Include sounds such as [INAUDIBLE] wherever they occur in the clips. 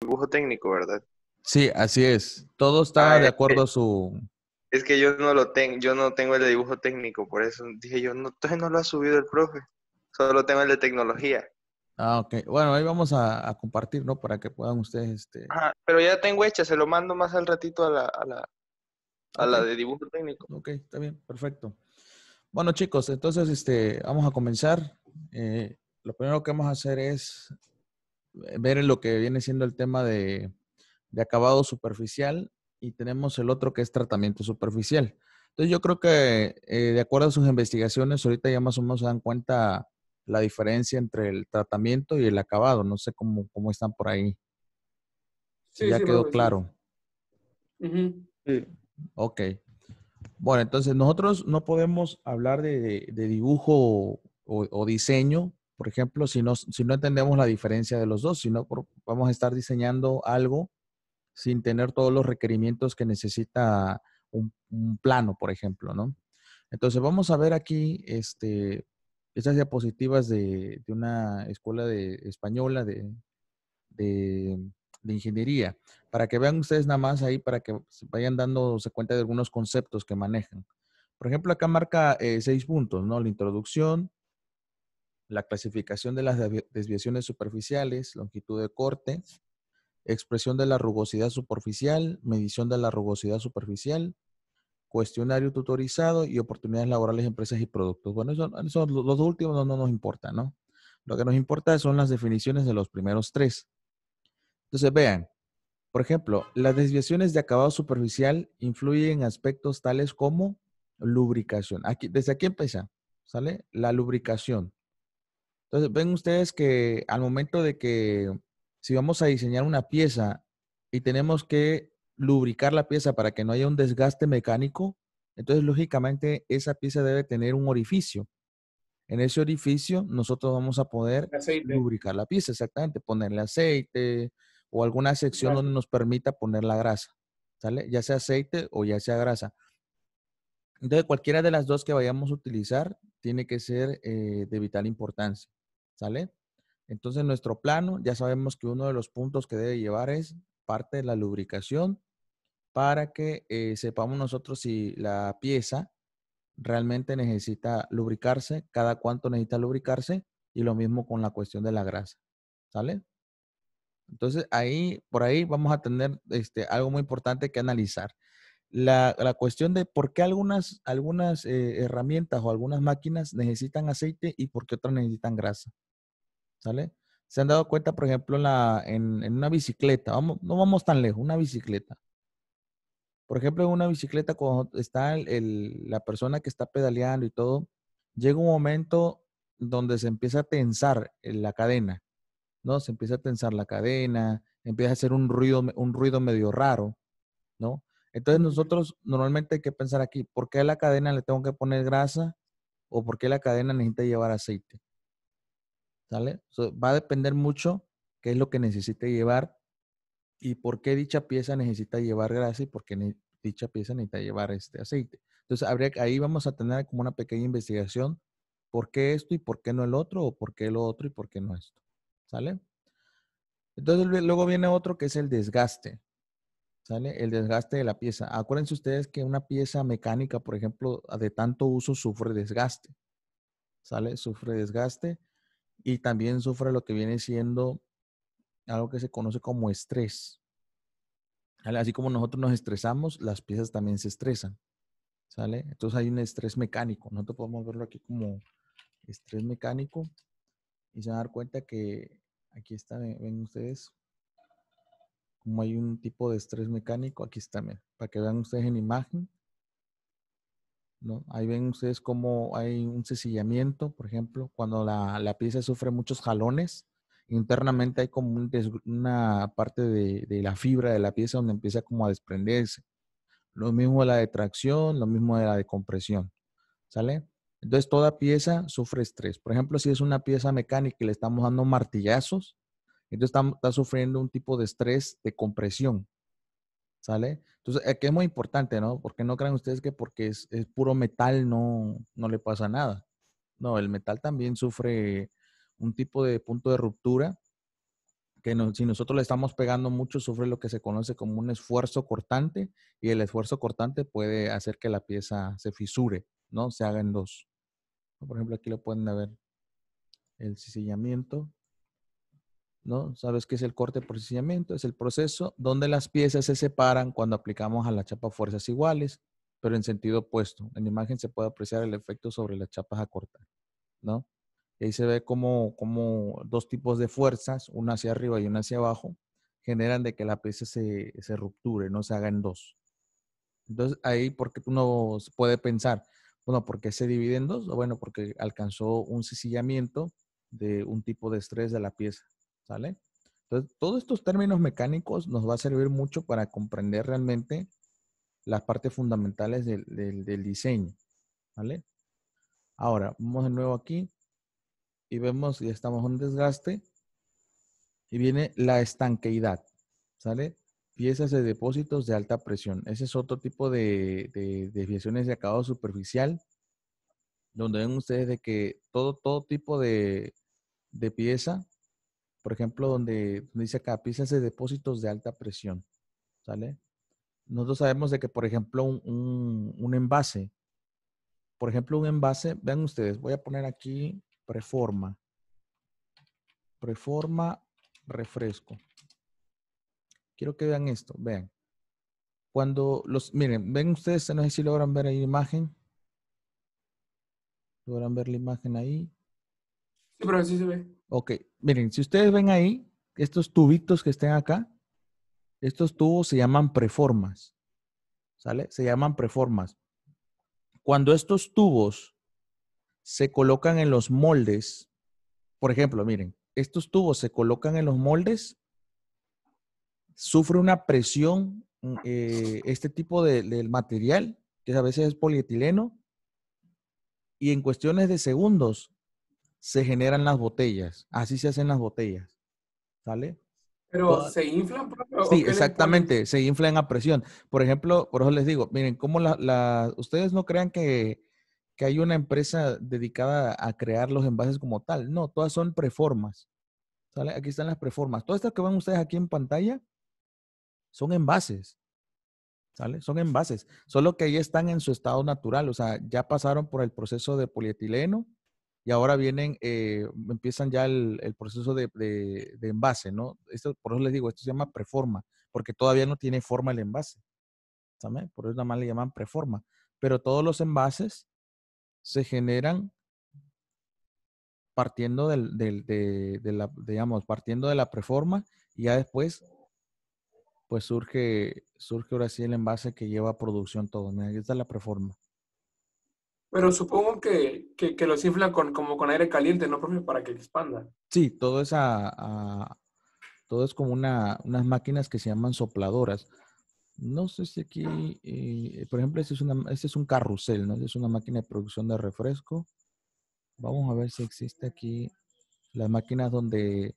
dibujo técnico, ¿verdad? Sí, así es. Todo está ah, de acuerdo a su... Es que yo no lo tengo, yo no tengo el de dibujo técnico, por eso dije yo, no, no lo ha subido el profe, solo tengo el de tecnología. Ah, ok. Bueno, ahí vamos a, compartir, ¿no? Para que puedan ustedes... Este... Ajá, ah, pero ya tengo hecha, se lo mando más al ratito a la, a la, de dibujo técnico. Ok, está bien, perfecto. Bueno, chicos, entonces este, vamos a comenzar. Eh, lo primero que vamos a hacer es ver lo que viene siendo el tema de, acabado superficial y tenemos el otro que es tratamiento superficial. Entonces yo creo que eh, de acuerdo a sus investigaciones, ahorita ya más o menos se dan cuenta la diferencia entre el tratamiento y el acabado. No sé cómo, están por ahí. Sí, ya quedó claro. sí. Ok. Bueno, entonces nosotros no podemos hablar de, dibujo o, diseño por ejemplo, si no, si no entendemos la diferencia de los dos, si no vamos a estar diseñando algo sin tener todos los requerimientos que necesita un, plano, por ejemplo, ¿no? Entonces vamos a ver aquí este, estas diapositivas de, de una escuela de, española de, ingeniería, para que vean ustedes nada más ahí, para que vayan dándose cuenta de algunos conceptos que manejan. Por ejemplo, acá marca eh, seis puntos, ¿no? La introducción, la clasificación de las desviaciones superficiales, longitud de corte, expresión de la rugosidad superficial, medición de la rugosidad superficial, cuestionario tutorizado y oportunidades laborales, empresas y productos. Bueno, eso, eso, los últimos no, nos importa, ¿no? Lo que nos importa son las definiciones de los primeros tres. Entonces, vean, por ejemplo, las desviaciones de acabado superficial influyen en aspectos tales como lubricación. Aquí, desde aquí empieza, ¿sale? La lubricación. Entonces, ven ustedes que al momento de que si vamos a diseñar una pieza y tenemos que lubricar la pieza para que no haya un desgaste mecánico, entonces lógicamente esa pieza debe tener un orificio. En ese orificio nosotros vamos a poder lubricar la pieza, exactamente, ponerle aceite o alguna sección donde nos permita poner la grasa, ¿sale? Ya sea aceite o ya sea grasa. Entonces, cualquiera de las dos que vayamos a utilizar tiene que ser eh, de vital importancia. ¿Sale? Entonces, nuestro plano, ya sabemos que uno de los puntos que debe llevar es parte de la lubricación para que eh, sepamos nosotros si la pieza realmente necesita lubricarse, cada cuánto necesita lubricarse y lo mismo con la cuestión de la grasa. ¿Sale? Entonces, ahí, por ahí vamos a tener este, algo muy importante que analizar. La, cuestión de por qué algunas, algunas eh, herramientas o algunas máquinas necesitan aceite y por qué otras necesitan grasa. ¿sale? Se han dado cuenta, por ejemplo, en, en, una bicicleta, vamos, no vamos tan lejos, una bicicleta. Por ejemplo, en una bicicleta, cuando está la persona que está pedaleando y todo, llega un momento donde se empieza a tensar eh, la cadena, ¿no? Se empieza a tensar la cadena, empieza a hacer un ruido, un ruido medio raro, ¿no? Entonces nosotros normalmente hay que pensar aquí, ¿por qué a la cadena le tengo que poner grasa o por qué la cadena necesita llevar aceite? ¿Sale? va a depender mucho qué es lo que necesite llevar y por qué dicha pieza necesita llevar grasa y por qué dicha pieza necesita llevar este aceite. Entonces, habría, ahí vamos a tener como una pequeña investigación, por qué esto y por qué no el otro, o por qué lo otro y por qué no esto. ¿Sale? Entonces, luego viene otro que es el desgaste. ¿Sale? El desgaste de la pieza. Acuérdense ustedes que una pieza mecánica, por ejemplo, de tanto uso sufre desgaste. ¿Sale? Sufre desgaste y también sufre lo que viene siendo algo que se conoce como estrés. Así como nosotros nos estresamos, las piezas también se estresan. ¿Sale? Entonces hay un estrés mecánico. Nosotros podemos verlo aquí como estrés mecánico. Y se van a dar cuenta que aquí está, ven ustedes, como hay un tipo de estrés mecánico, aquí está, para que vean ustedes en imagen. Ahí ven ustedes cómo hay un cecillamiento, por ejemplo, cuando la, la pieza sufre muchos jalones, internamente hay como una parte de, de, la fibra de la pieza donde empieza como a desprenderse. Lo mismo de la de tracción, lo mismo de la de compresión, ¿sale? Entonces toda pieza sufre estrés. Por ejemplo, si es una pieza mecánica y le estamos dando martillazos, entonces está, está sufriendo un tipo de estrés de compresión, ¿sale? Entonces, aquí eh, es muy importante, ¿no? Porque no crean ustedes que porque es, puro metal no, le pasa nada. No, el metal también sufre un tipo de punto de ruptura que si nosotros le estamos pegando mucho, sufre lo que se conoce como un esfuerzo cortante y el esfuerzo cortante puede hacer que la pieza se fisure, ¿no? Se haga en dos. Por ejemplo, aquí lo pueden ver el cicillamiento ¿no? Sabes qué es el corte por cizallamiento es el proceso donde las piezas se separan cuando aplicamos a la chapa fuerzas iguales, pero en sentido opuesto. En la imagen se puede apreciar el efecto sobre las chapas a cortar, ¿no? Y ahí se ve como, como dos tipos de fuerzas, una hacia arriba y una hacia abajo, generan de que la pieza se, rupture, no se haga en dos. Entonces ahí porque uno puede pensar, bueno, ¿por qué se divide en dos? Bueno, porque alcanzó un cizallamiento de un tipo de estrés de la pieza. ¿Sale? Entonces, todos estos términos mecánicos nos va a servir mucho para comprender realmente las partes fundamentales del, diseño. ¿Vale? Ahora, vamos de nuevo aquí y vemos que estamos en un desgaste y viene la estanqueidad. ¿Sale? Piezas de depósitos de alta presión. Ese es otro tipo de, de desviaciones de acabado superficial, donde ven ustedes de que todo, todo tipo de, de pieza por ejemplo, donde, dice acá, piezas de depósitos de alta presión, ¿sale? Nosotros sabemos de que, por ejemplo, un, un envase, por ejemplo, un envase, vean ustedes, voy a poner aquí preforma, preforma refresco. Quiero que vean esto, vean. Cuando los, miren, ven ustedes, no sé si logran ver ahí la imagen. Logran ver la imagen ahí. Sí, pero sí se ve. Ok, miren, si ustedes ven ahí, estos tubitos que estén acá, estos tubos se llaman preformas. ¿Sale? Se llaman preformas. Cuando estos tubos se colocan en los moldes, por ejemplo, miren, estos tubos se colocan en los moldes, sufre una presión mm, eh, este tipo de, del material, que a veces es polietileno, y en cuestiones de segundos se generan las botellas, así se hacen las botellas, ¿sale? Pero se inflan. Sí, exactamente, se inflan a presión. Por ejemplo, por eso les digo, miren, cómo la, la, ustedes no crean que, que hay una empresa dedicada a crear los envases como tal. No, todas son preformas. ¿sale? Aquí están las preformas. Todas estas que ven ustedes aquí en pantalla son envases. ¿Sale? Son envases. Solo que ahí están en su estado natural. O sea, ya pasaron por el proceso de polietileno, y ahora vienen, eh, empiezan ya el, proceso de, envase, ¿no? Esto, por eso les digo, esto se llama preforma, porque todavía no tiene forma el envase. Por eso nada más le llaman preforma. Pero todos los envases se generan partiendo del, del de, la, digamos, partiendo de la preforma y ya después, pues surge, surge ahora sí el envase que lleva a producción todo. Ahí está la preforma. Pero supongo que, que, los inflan con, como con aire caliente, ¿no, profe? Para que expanda. Sí, todo es, a, todo es como una, unas máquinas que se llaman sopladoras. No sé si aquí, eh, por ejemplo, este es, este es un carrusel, ¿no? es una máquina de producción de refresco. Vamos a ver si existe aquí las máquinas donde,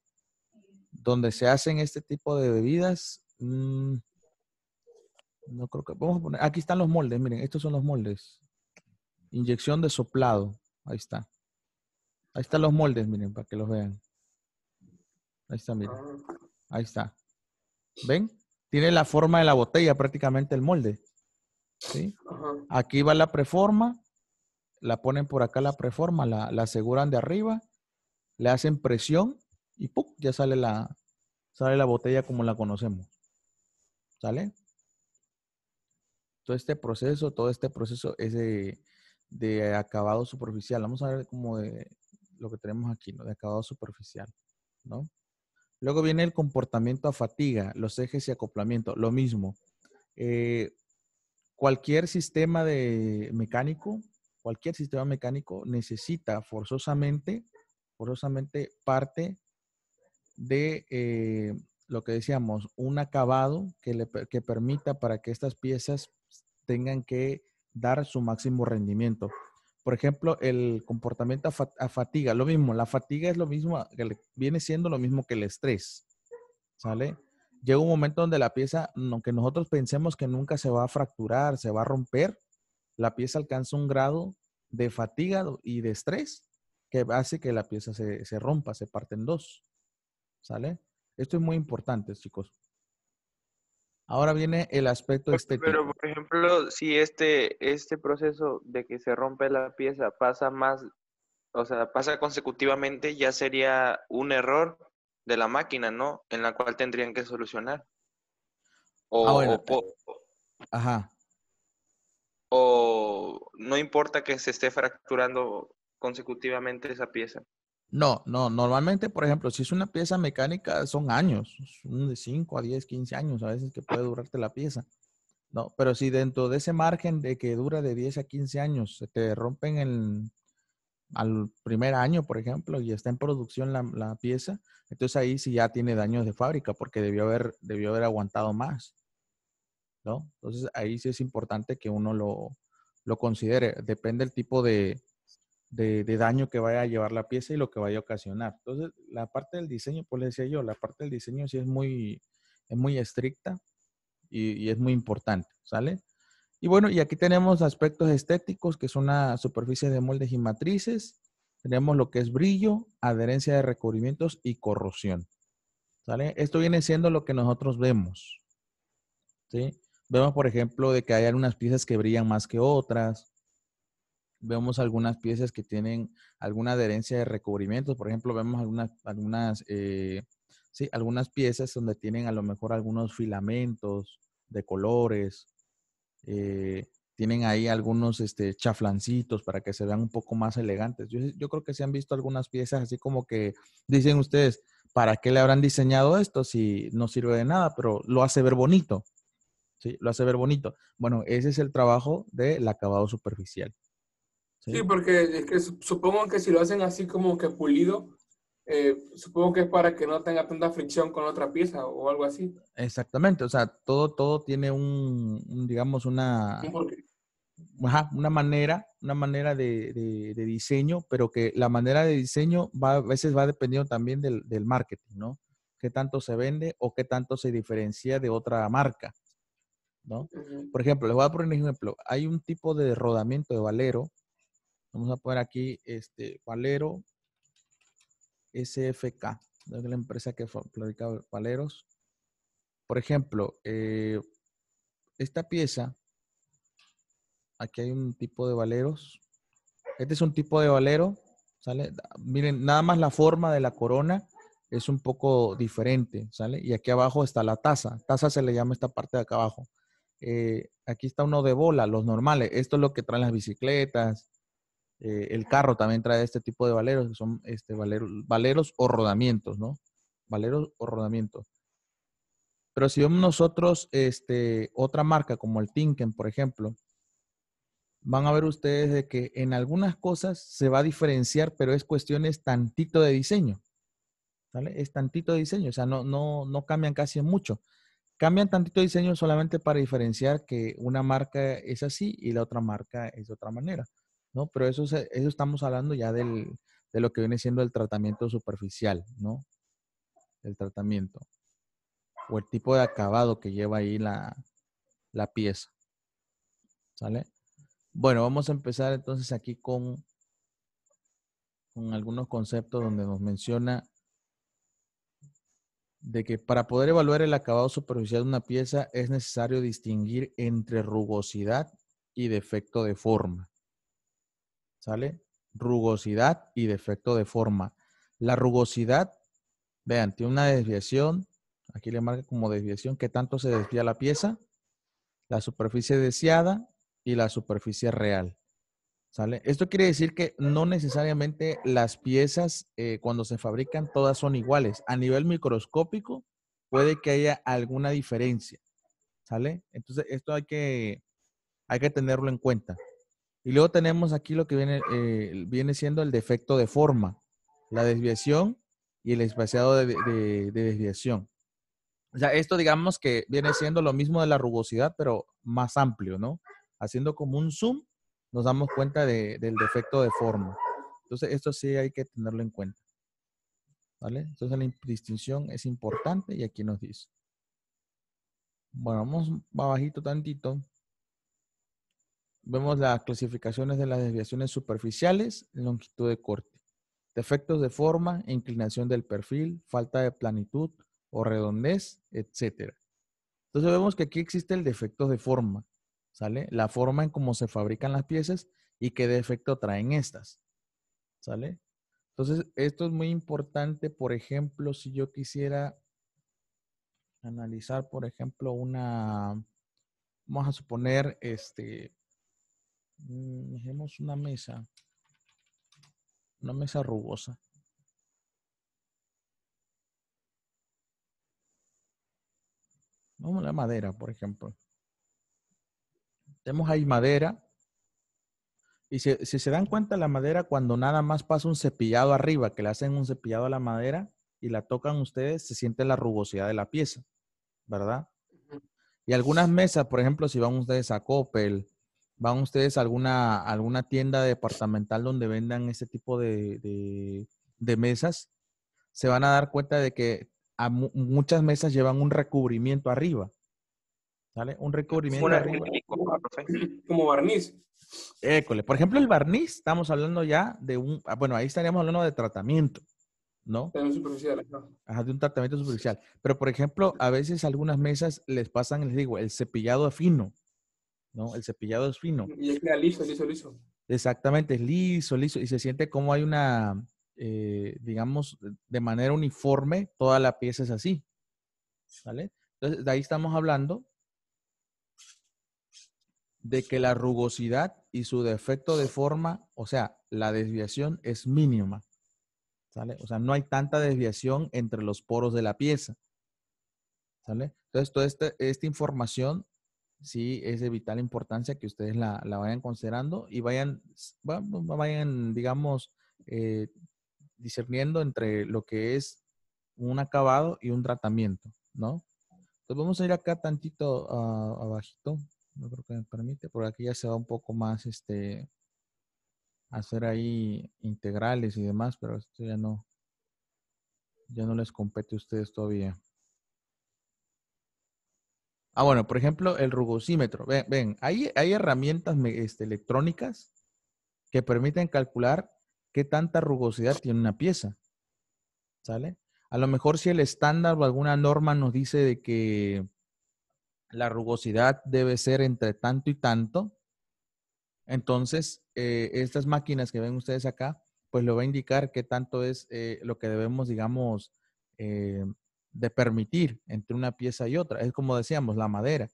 donde se hacen este tipo de bebidas. Mm, no creo que, vamos a poner, aquí están los moldes, miren, estos son los moldes. Inyección de soplado. Ahí está. Ahí están los moldes, miren, para que los vean. Ahí está, miren. Ahí está. ¿Ven? Tiene la forma de la botella prácticamente el molde. ¿Sí? Aquí va la preforma. La ponen por acá la preforma, la, aseguran de arriba, le hacen presión y ¡pum! ya sale la, sale la botella como la conocemos. ¿Sale? Todo este proceso, todo este proceso es de acabado superficial. Vamos a ver como de lo que tenemos aquí, ¿no? De acabado superficial, ¿no? Luego viene el comportamiento a fatiga, los ejes y acoplamiento, lo mismo. Eh, cualquier sistema de mecánico, cualquier sistema mecánico necesita forzosamente, forzosamente parte de eh, lo que decíamos, un acabado que, le, que permita para que estas piezas tengan que dar su máximo rendimiento. Por ejemplo, el comportamiento a, fatiga, lo mismo, la fatiga es lo mismo, viene siendo lo mismo que el estrés, ¿sale? Llega un momento donde la pieza, aunque nosotros pensemos que nunca se va a fracturar, se va a romper, la pieza alcanza un grado de fatiga y de estrés que hace que la pieza se, se rompa, se parte en dos, ¿sale? Esto es muy importante, chicos. Ahora viene el aspecto estético. Pero, por ejemplo, si este, este proceso de que se rompe la pieza pasa más, o sea, pasa consecutivamente, ya sería un error de la máquina, ¿no? En la cual tendrían que solucionar. Ah, Ajá. o no importa que se esté fracturando consecutivamente esa pieza. No, no, normalmente, por ejemplo, si es una pieza mecánica, son años, son de 5 a 10, 15 años a veces que puede durarte la pieza. No, pero si dentro de ese margen de que dura de 10 a 15 años, se te rompen el, al primer año, por ejemplo, y está en producción la, pieza, entonces ahí sí ya tiene daños de fábrica porque debió haber, debió haber aguantado más. ¿no? Entonces ahí sí es importante que uno lo, lo considere. Depende el tipo de, de, daño que vaya a llevar la pieza y lo que vaya a ocasionar. Entonces, la parte del diseño, pues le decía yo, la parte del diseño sí es muy, es muy estricta y, y, es muy importante, ¿sale? Y bueno, y aquí tenemos aspectos estéticos, que son las superficies de moldes y matrices. Tenemos lo que es brillo, adherencia de recubrimientos y corrosión. ¿Sale? Esto viene siendo lo que nosotros vemos. ¿Sí? Vemos, por ejemplo, de que hay algunas piezas que brillan más que otras vemos algunas piezas que tienen alguna adherencia de recubrimientos. Por ejemplo, vemos algunas, algunas, eh, sí, algunas piezas donde tienen a lo mejor algunos filamentos de colores. Eh, tienen ahí algunos este, chaflancitos para que se vean un poco más elegantes. Yo, yo creo que se han visto algunas piezas así como que dicen ustedes, ¿para qué le habrán diseñado esto si no sirve de nada? Pero lo hace ver bonito. Sí, lo hace ver bonito. Bueno, ese es el trabajo del acabado superficial. Sí, porque es que supongo que si lo hacen así como que pulido, eh, supongo que es para que no tenga tanta fricción con otra pieza o algo así. Exactamente, o sea, todo, todo tiene un, digamos, una, ajá, una manera, una manera de, diseño, pero que la manera de diseño va, a veces va dependiendo también del, marketing, ¿no? Qué tanto se vende o qué tanto se diferencia de otra marca, ¿no? Por ejemplo, les voy a poner un ejemplo. Hay un tipo de rodamiento de valero Vamos a poner aquí este Valero SFK, la empresa que fabrica valeros. Por ejemplo, eh, esta pieza, aquí hay un tipo de valeros. Este es un tipo de valero, ¿sale? Miren, nada más la forma de la corona es un poco diferente, ¿sale? Y aquí abajo está la taza. Taza se le llama esta parte de acá abajo. Eh, aquí está uno de bola, los normales. Esto es lo que traen las bicicletas, eh, el carro también trae este tipo de valeros, que son este, valeros, o rodamientos, ¿no? Valeros o rodamientos. Pero si vemos nosotros este, otra marca como el Tinken, por ejemplo, van a ver ustedes que en algunas cosas se va a diferenciar, pero es cuestión cuestiones tantito de diseño. ¿Sale? Es tantito de diseño, o sea, no, no, no cambian casi mucho. Cambian tantito de diseño solamente para diferenciar que una marca es así y la otra marca es de otra manera. ¿no? Pero eso, eso estamos hablando ya de lo que viene siendo el tratamiento superficial, ¿no? El tratamiento. O el tipo de acabado que lleva ahí la, la pieza. ¿Sale? Bueno, vamos a empezar entonces aquí con, con algunos conceptos donde nos menciona de que para poder evaluar el acabado superficial de una pieza es necesario distinguir entre rugosidad y defecto de forma. ¿sale? Rugosidad y defecto de forma. La rugosidad, vean, tiene una desviación, aquí le marca como desviación, que tanto se desvía la pieza, la superficie deseada y la superficie real. ¿Sale? Esto quiere decir que no necesariamente las piezas eh, cuando se fabrican todas son iguales. A nivel microscópico puede que haya alguna diferencia. ¿Sale? Entonces esto hay que, hay que tenerlo en cuenta. Y luego tenemos aquí lo que viene, eh, viene siendo el defecto de forma, la desviación y el espaciado de, desviación. O sea, esto digamos que viene siendo lo mismo de la rugosidad, pero más amplio, ¿no? Haciendo como un zoom, nos damos cuenta del defecto de forma. Entonces, esto sí hay que tenerlo en cuenta. ¿Vale? Entonces, la distinción es importante y aquí nos dice. Bueno, vamos bajito tantito vemos las clasificaciones de las desviaciones superficiales, longitud de corte, defectos de forma, inclinación del perfil, falta de planitud o redondez, etc. Entonces vemos que aquí existe el defecto de forma, ¿sale? La forma en cómo se fabrican las piezas y qué defecto traen estas, ¿sale? Entonces, esto es muy importante, por ejemplo, si yo quisiera analizar, por ejemplo, una, vamos a suponer, este, Mm, dejemos una mesa, una mesa rugosa. Vamos a la madera, por ejemplo. Tenemos ahí madera. Y si, se dan cuenta, la madera cuando nada más pasa un cepillado arriba, que le hacen un cepillado a la madera y la tocan ustedes, se siente la rugosidad de la pieza, ¿verdad? Y algunas mesas, por ejemplo, si van ustedes a Coppel ¿Van ustedes a alguna, alguna tienda departamental donde vendan este tipo de, mesas? Se van a dar cuenta de que a muchas mesas llevan un recubrimiento arriba. ¿Sale? Un recubrimiento arriba. [CLEARS THROAT] Como barniz. École. Por ejemplo, el barniz, estamos hablando ya de un, ah, bueno, ahí estaríamos hablando de tratamiento, ¿no? Superficial, Ajá, de un tratamiento superficial. Pero, por ejemplo, a veces algunas mesas les pasan, les digo, el cepillado fino. ¿no? El cepillado es fino. Y es liso, liso, liso. Exactamente, es liso, liso, y se siente como hay una, eh, digamos, de manera uniforme, toda la pieza es así. ¿Vale? Entonces, de ahí estamos hablando de que la rugosidad y su defecto de forma, o sea, la desviación es mínima. ¿Sale? O sea, no hay tanta desviación entre los poros de la pieza. ¿Sale? Entonces, toda este, esta información sí es de vital importancia que ustedes la, vayan considerando y vayan, vayan digamos, eh, discerniendo entre lo que es un acabado y un tratamiento, ¿no? Entonces vamos a ir acá tantito ah, abajito, no creo que me permite, porque aquí ya se va un poco más, este, hacer ahí integrales y demás, pero esto ya no, ya no les compete a ustedes todavía. Ah, bueno, por ejemplo, el rugosímetro. Ven, ven hay, herramientas este, electrónicas que permiten calcular qué tanta rugosidad tiene una pieza. ¿Sale? A lo mejor si el estándar o alguna norma nos dice de que la rugosidad debe ser entre tanto y tanto, entonces eh, estas máquinas que ven ustedes acá, pues lo va a indicar qué tanto es eh, lo que debemos, digamos, eh, de permitir entre una pieza y otra. Es como decíamos, la madera.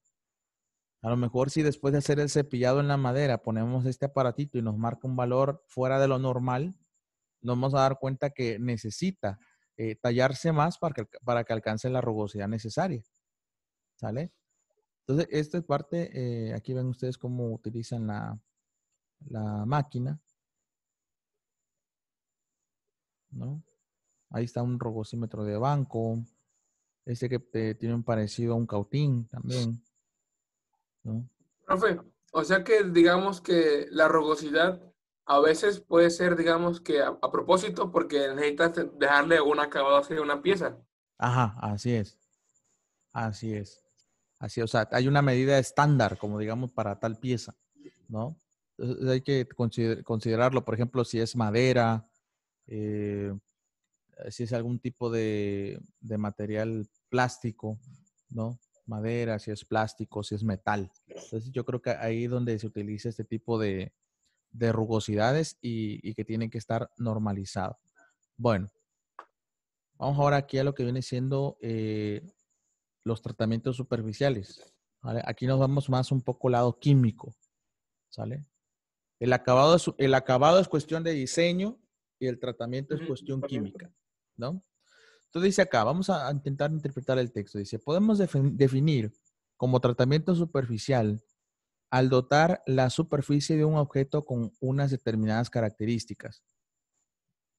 A lo mejor si después de hacer el cepillado en la madera ponemos este aparatito y nos marca un valor fuera de lo normal, nos vamos a dar cuenta que necesita eh, tallarse más para que, para que alcance la rugosidad necesaria. ¿Sale? Entonces, esta es parte, eh, aquí ven ustedes cómo utilizan la, máquina. ¿No? Ahí está un rugosímetro de banco, este que eh, tiene un parecido a un cautín también. ¿no? Profe, o sea que digamos que la rugosidad a veces puede ser, digamos que a, propósito, porque necesitas dejarle un acabado así a una pieza. Ajá, así es. Así es. Así, o sea, hay una medida estándar, como digamos, para tal pieza, ¿no? Entonces hay que considerarlo, por ejemplo, si es madera, eh, eh, si es algún tipo de, material plástico, ¿no? Madera, si es plástico, si es metal. Entonces yo creo que ahí es donde se utiliza este tipo de, rugosidades y, que tienen que estar normalizado. Bueno, vamos ahora aquí a lo que viene siendo eh, los tratamientos superficiales. Aquí nos vamos más un poco al lado químico. ¿Sale? El acabado, el acabado es cuestión de diseño y el tratamiento es cuestión química. ¿no? Entonces dice acá, vamos a intentar interpretar el texto. Dice, podemos definir como tratamiento superficial al dotar la superficie de un objeto con unas determinadas características.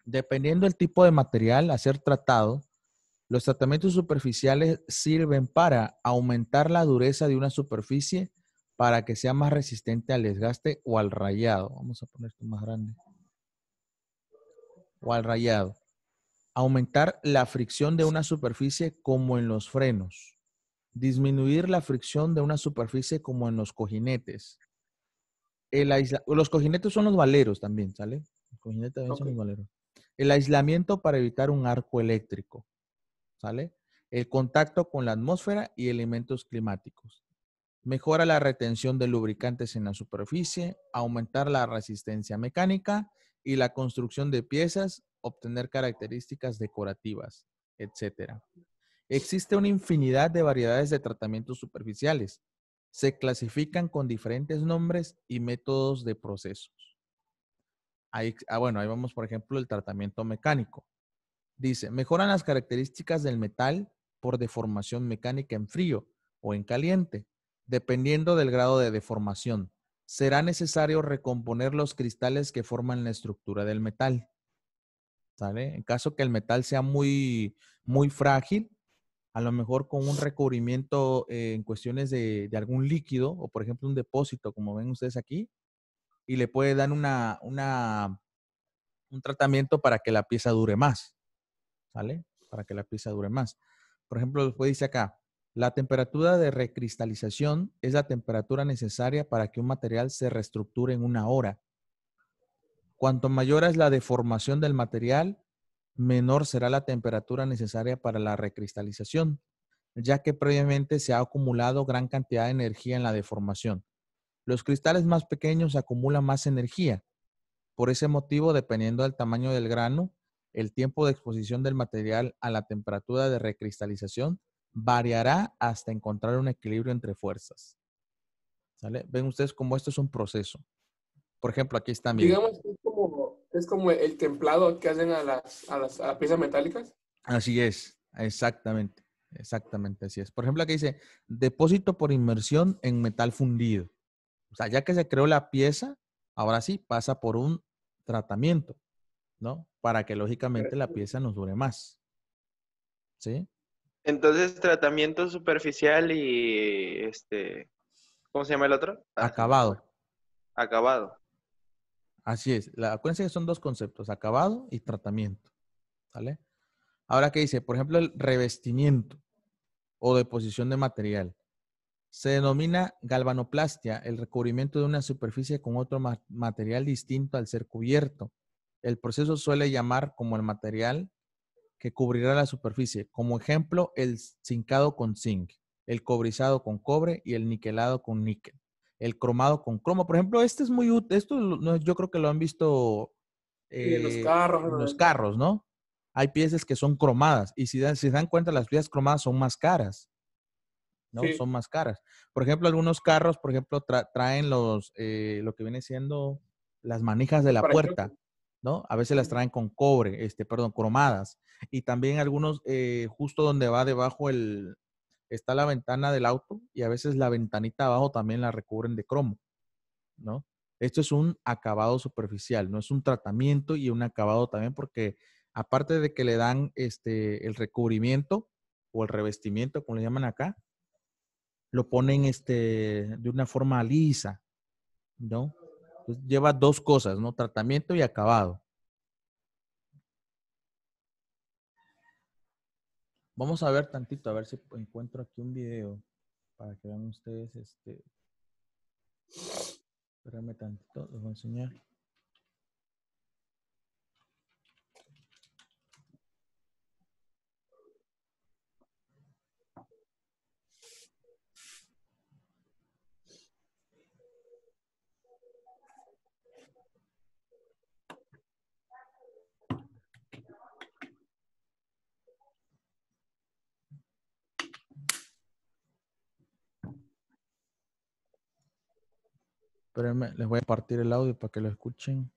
Dependiendo del tipo de material a ser tratado, los tratamientos superficiales sirven para aumentar la dureza de una superficie para que sea más resistente al desgaste o al rayado. Vamos a poner esto más grande. O al rayado. Aumentar la fricción de una superficie como en los frenos. Disminuir la fricción de una superficie como en los cojinetes. los cojinetes son los valeros también, ¿sale? Los cojinetes también son los valeros. El aislamiento para evitar un arco eléctrico, ¿sale? El contacto con la atmósfera y elementos climáticos. Mejora la retención de lubricantes en la superficie, aumentar la resistencia mecánica y la construcción de piezas obtener características decorativas, etc. Existe una infinidad de variedades de tratamientos superficiales. Se clasifican con diferentes nombres y métodos de procesos. Ahí, ah, bueno, ahí vamos, por ejemplo, el tratamiento mecánico. Dice, mejoran las características del metal por deformación mecánica en frío o en caliente, dependiendo del grado de deformación. Será necesario recomponer los cristales que forman la estructura del metal. ¿sale? En caso que el metal sea muy, muy frágil, a lo mejor con un recubrimiento eh, en cuestiones de, de, algún líquido o, por ejemplo, un depósito, como ven ustedes aquí, y le puede dar una, una, un tratamiento para que la pieza dure más, ¿sale? Para que la pieza dure más. Por ejemplo, después dice acá, la temperatura de recristalización es la temperatura necesaria para que un material se reestructure en una hora Cuanto mayor es la deformación del material, menor será la temperatura necesaria para la recristalización, ya que previamente se ha acumulado gran cantidad de energía en la deformación. Los cristales más pequeños acumulan más energía. Por ese motivo, dependiendo del tamaño del grano, el tiempo de exposición del material a la temperatura de recristalización variará hasta encontrar un equilibrio entre fuerzas. Ven ustedes cómo esto es un proceso. Por ejemplo, aquí está mi... Es como el templado que hacen a las, piezas metálicas. Así es, exactamente. Exactamente, así es. Por ejemplo, aquí dice depósito por inmersión en metal fundido. O sea, ya que se creó la pieza, ahora sí pasa por un tratamiento, ¿no? Para que lógicamente la pieza no dure más. ¿Sí? Entonces, tratamiento superficial y este, ¿cómo se llama el otro? Acabado. Acabado. Así es. La, acuérdense que son dos conceptos, acabado y tratamiento. ¿Vale? Ahora, ¿qué dice? Por ejemplo, el revestimiento o deposición de material. Se denomina galvanoplastia el recubrimiento de una superficie con otro material distinto al ser cubierto. El proceso suele llamar como el material que cubrirá la superficie. Como ejemplo, el zincado con zinc, el cobrizado con cobre y el niquelado con níquel el cromado con cromo. Por ejemplo, este es muy útil, esto yo creo que lo han visto en los eh, carros, los carros, ¿no? Hay piezas que son cromadas y si, se dan cuenta, las piezas cromadas son más caras. ¿no? Son más caras. Por ejemplo, algunos carros, por ejemplo, traen los, eh, lo que viene siendo las manijas de la puerta, ¿no? A veces las traen con cobre, este, perdón, cromadas. Y también algunos, eh, justo donde va debajo el, está la ventana del auto y a veces la ventanita abajo también la recubren de cromo, ¿no? Esto es un acabado superficial, no es un tratamiento y un acabado también porque aparte de que le dan este el recubrimiento o el revestimiento, como le llaman acá, lo ponen este de una forma lisa, ¿no? lleva dos cosas, ¿no? Tratamiento y acabado. Vamos a ver tantito, a ver si encuentro aquí un video para que vean ustedes este. Espérame tantito, les voy a enseñar. Espérenme, les voy a partir el audio para que lo escuchen.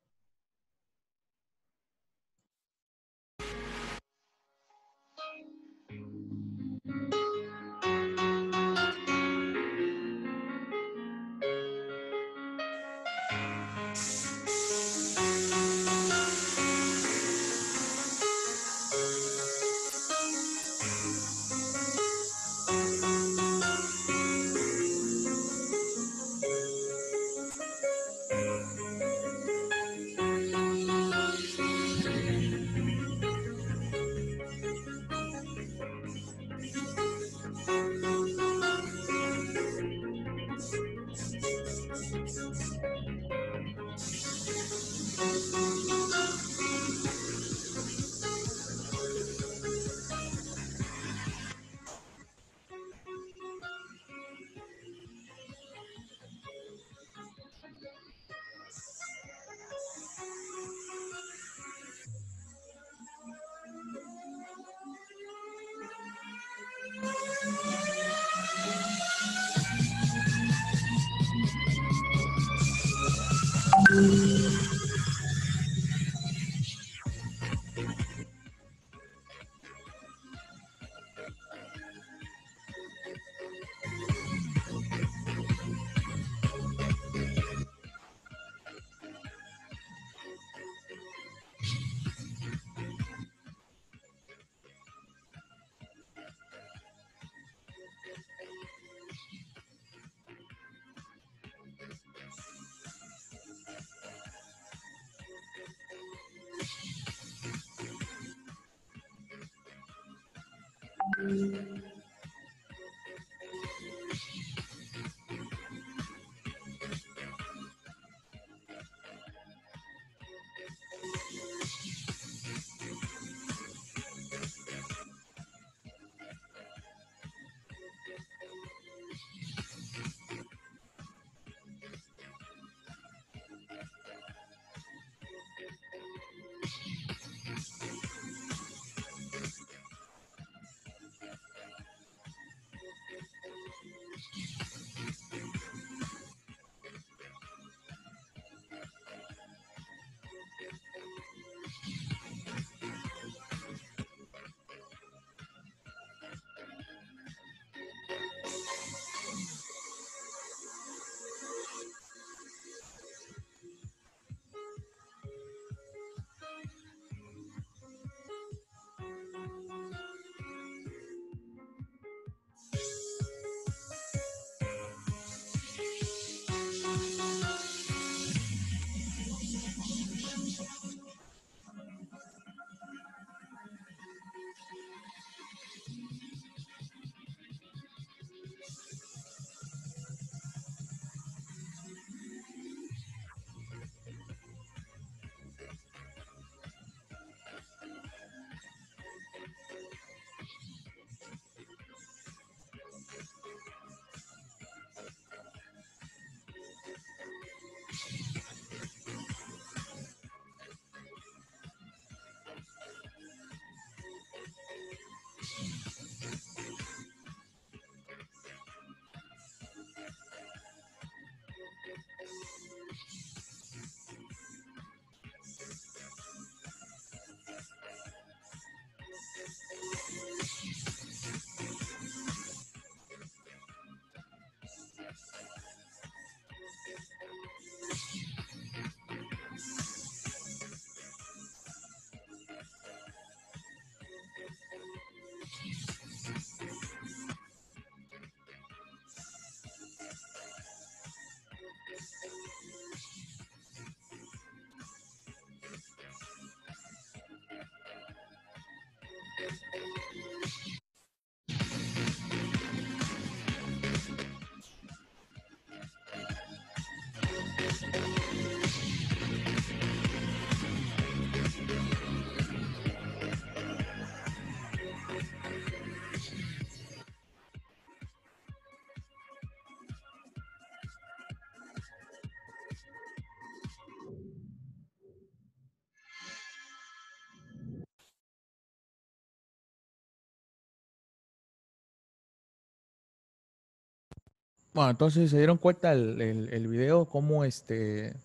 Bueno, entonces se dieron cuenta el, el, video, cómo, este,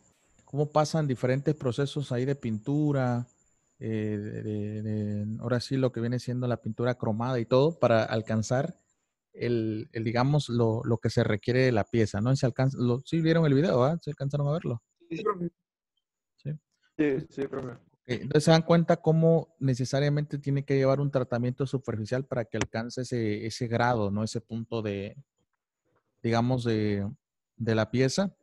cómo pasan diferentes procesos ahí de pintura, eh, ahora sí lo que viene siendo la pintura cromada y todo, para alcanzar el, digamos, lo, que se requiere de la pieza, ¿no? Se lo, sí vieron el video, ah? ¿Se alcanzaron a verlo? Sí, Sí, sí, sí Entonces se dan cuenta cómo necesariamente tiene que llevar un tratamiento superficial para que alcance ese, ese grado, ¿no? Ese punto de, digamos, de, la pieza,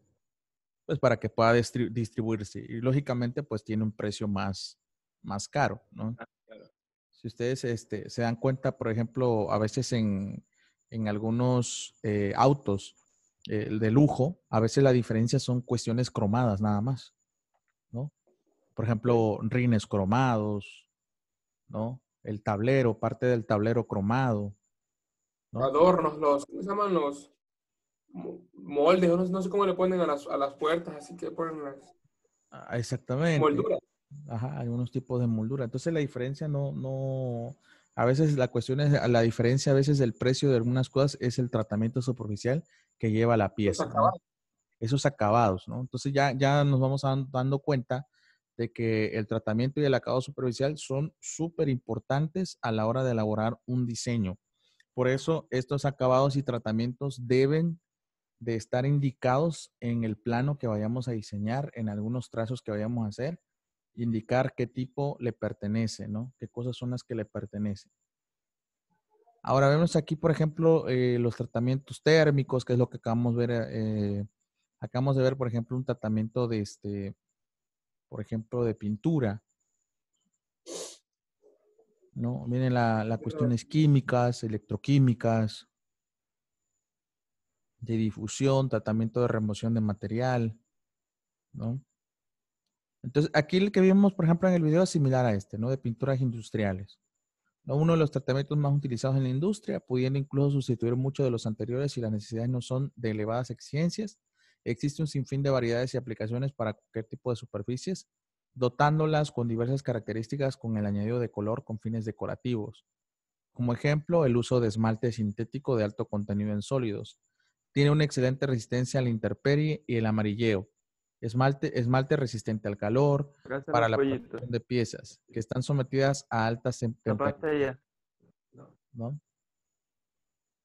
pues para que pueda distribuirse. Y lógicamente, pues tiene un precio más, más caro, ¿no? Ah, si ustedes este, se dan cuenta, por ejemplo, a veces en, algunos eh, autos eh, de lujo, a veces la diferencia son cuestiones cromadas nada más, ¿no? Por ejemplo, rines cromados, ¿no? El tablero, parte del tablero cromado. Adornos, los, ¿cómo se llaman los? moldes, no, sé cómo le ponen a las, a las puertas, así que ponen las ah, Exactamente. molduras. Ajá, hay tipos de moldura. Entonces la diferencia no, no, a veces la cuestión es, la diferencia a veces del precio de algunas cosas es el tratamiento superficial que lleva la pieza. Esos acabados. ¿no? Esos acabados, ¿no? Entonces ya, ya nos vamos dando cuenta de que el tratamiento y el acabado superficial son súper importantes a la hora de elaborar un diseño. Por eso estos acabados y tratamientos deben de estar indicados en el plano que vayamos a diseñar, en algunos trazos que vayamos a hacer, indicar qué tipo le pertenece, ¿no? Qué cosas son las que le pertenecen. Ahora vemos aquí, por ejemplo, eh, los tratamientos térmicos, que es lo que acabamos de ver. Eh, acabamos de ver, por ejemplo, un tratamiento de este, por ejemplo, de pintura. ¿No? Vienen las cuestiones químicas, electroquímicas, de difusión, tratamiento de remoción de material, ¿no? Entonces, aquí el que vimos, por ejemplo, en el video es similar a este, ¿no? De pinturas industriales. Uno de los tratamientos más utilizados en la industria, pudiendo incluso sustituir muchos de los anteriores si las necesidades no son de elevadas exigencias. Existe un sinfín de variedades y aplicaciones para cualquier tipo de superficies, dotándolas con diversas características con el añadido de color con fines decorativos. Como ejemplo, el uso de esmalte sintético de alto contenido en sólidos, tiene una excelente resistencia a la intemperie y el amarilleo. Esmalte, esmalte resistente al calor para la producción de piezas que están sometidas a altas temperaturas.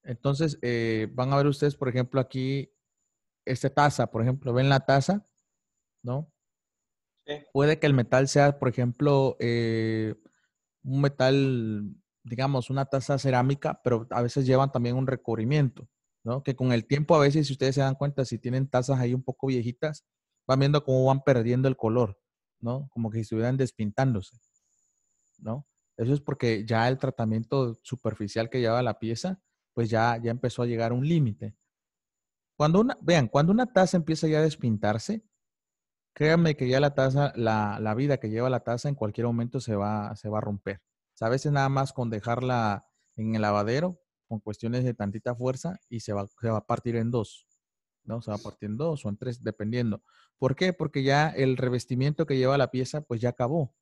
Entonces, eh, van a ver ustedes, por ejemplo, aquí esta taza, por ejemplo, ¿ven la taza? ¿No? Puede que el metal sea, por ejemplo, eh, un metal, digamos, una taza cerámica, pero a veces llevan también un recubrimiento. Que con el tiempo a veces, si ustedes se dan cuenta, si tienen tazas ahí un poco viejitas, van viendo cómo van perdiendo el color, ¿no? Como que estuvieran despintándose, ¿no? Eso es porque ya el tratamiento superficial que lleva la pieza, pues ya, ya empezó a llegar a un límite. Cuando una, vean, cuando una taza empieza ya a despintarse, créanme que ya la taza, la, vida que lleva la taza en cualquier momento se va, se va a romper. a veces nada más con dejarla en el lavadero, con cuestiones de tantita fuerza y se va, se va a partir en dos. ¿no? Se va a partir en dos o en tres, dependiendo. ¿Por qué? Porque ya el revestimiento que lleva la pieza, pues ya acabó.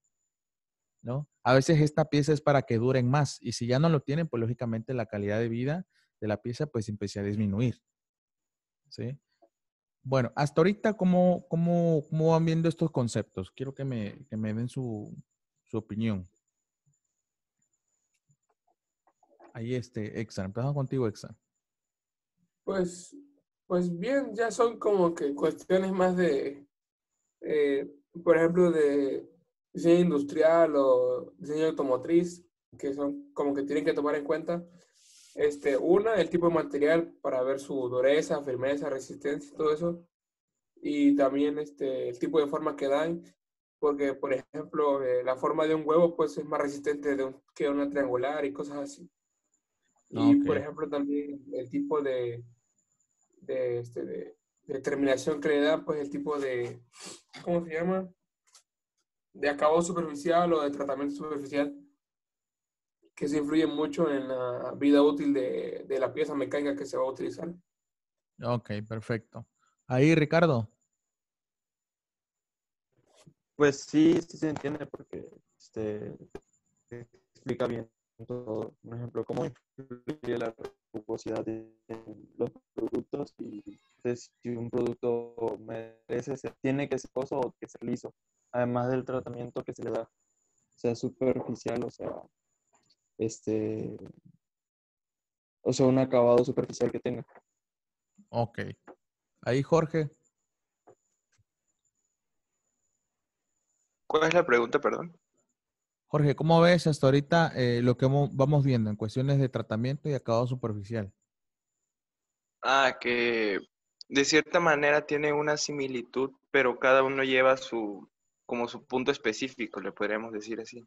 ¿no? A veces esta pieza es para que duren más y si ya no lo tienen, pues lógicamente la calidad de vida de la pieza pues empieza a disminuir. ¿Sí? Bueno, hasta ahorita, ¿cómo, cómo, cómo van viendo estos conceptos? Quiero que me, den su, su opinión. ahí este, Exa, empezamos contigo, exam. Pues, pues bien, ya son como que cuestiones más de, eh, por ejemplo, de diseño industrial o diseño automotriz, que son como que tienen que tomar en cuenta. Este, una, el tipo de material para ver su dureza, firmeza, resistencia y todo eso. Y también este, el tipo de forma que dan, porque por ejemplo eh, la forma de un huevo pues es más resistente de que una triangular y cosas así y, por ejemplo, también el tipo de, de, este, de, terminación que le da, pues el tipo de, ¿cómo se llama? De acabo superficial o de tratamiento superficial, que se influye mucho en la vida útil de, de la pieza mecánica que se va a utilizar. Ok, perfecto. Ahí, Ricardo. Pues sí, sí se entiende porque este, explica bien un ejemplo, cómo influye la rugosidad de los productos y si un producto merece, se tiene que ser o que sea liso, además del tratamiento que se le da, sea superficial, o sea, este, o sea, un acabado superficial que tenga. Ok. Ahí, Jorge. ¿Cuál es la pregunta, perdón? Jorge, ¿cómo ves hasta ahorita eh, lo que vamos viendo en cuestiones de tratamiento y acabado superficial? Ah, que de cierta manera tiene una similitud, pero cada uno lleva su, como su punto específico, le podríamos decir así.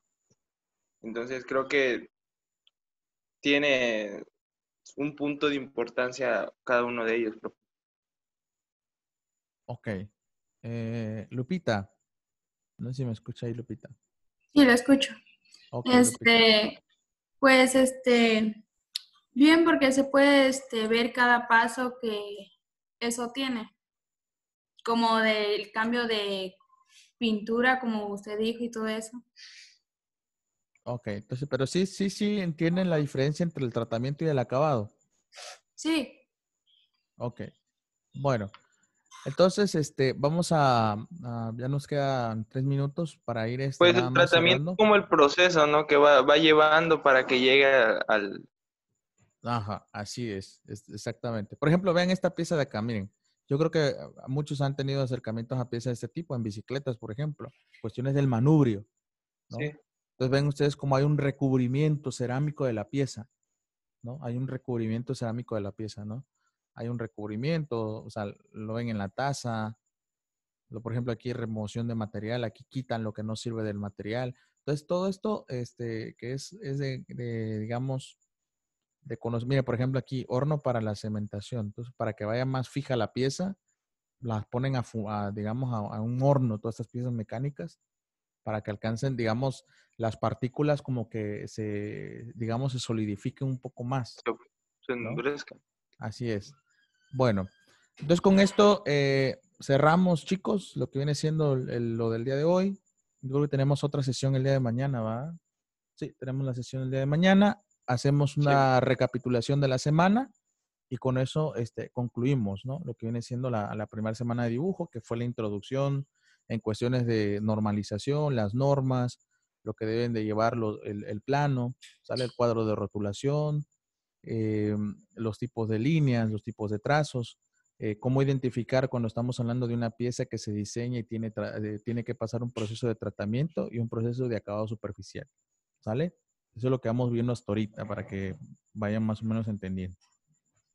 Entonces creo que tiene un punto de importancia cada uno de ellos. Ok. Eh, Lupita, no sé si me escucha ahí, Lupita. Sí, lo escucho. este, pues este, bien porque se puede este, ver cada paso que eso tiene, como del cambio de pintura, como usted dijo y todo eso. Ok, entonces, pero sí, sí, sí, entienden la diferencia entre el tratamiento y el acabado. Sí. Ok, bueno, entonces, este, vamos a, ya nos quedan tres minutos para ir. Este, pues el tratamiento como el proceso, ¿no? Que va, va llevando para que llegue al... Ajá, así es, es, exactamente. Por ejemplo, vean esta pieza de acá, miren. Yo creo que muchos han tenido acercamientos a piezas de este tipo, en bicicletas, por ejemplo, cuestiones del manubrio. ¿no? Sí. Entonces ven ustedes como hay un recubrimiento cerámico de la pieza, ¿no? Hay un recubrimiento cerámico de la pieza, ¿no? hay un recubrimiento, o sea, lo ven en la taza. por ejemplo, aquí remoción de material, aquí quitan lo que no sirve del material. Entonces, todo esto este, que es, de, digamos, de conocer. Mira, por ejemplo, aquí horno para la cementación. Entonces, para que vaya más fija la pieza, las ponen a, digamos, a, un horno, todas estas piezas mecánicas, para que alcancen, digamos, las partículas como que se, digamos, se solidifiquen un poco más. Se, endurezcan. Así es. Bueno, entonces con esto eh, cerramos, chicos, lo que viene siendo lo del día de hoy. Yo creo que tenemos otra sesión el día de mañana, ¿va? Sí, tenemos la sesión el día de mañana. Hacemos una recapitulación de la semana y con eso este, concluimos, ¿no? Lo que viene siendo la, primera semana de dibujo, que fue la introducción en cuestiones de normalización, las normas, lo que deben de llevar el, plano, sale el cuadro de rotulación, eh, los tipos de líneas, los tipos de trazos, eh, cómo identificar cuando estamos hablando de una pieza que se diseña y tiene, tiene que pasar un proceso de tratamiento y un proceso de acabado superficial. ¿Sale? Eso es lo que vamos viendo hasta ahorita para que vayan más o menos entendiendo.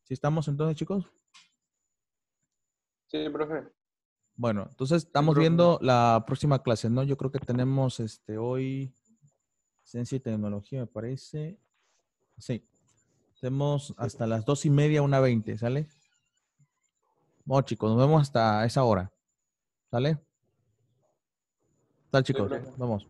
¿Sí estamos entonces, chicos? Sí, profe. Bueno, entonces estamos viendo la próxima clase, ¿no? Yo creo que tenemos este hoy ciencia y tecnología, me parece. Sí, tenemos hasta las dos y media, una veinte, ¿sale? Bueno, chicos, nos vemos hasta esa hora. ¿Sale? Tal, chicos, vamos.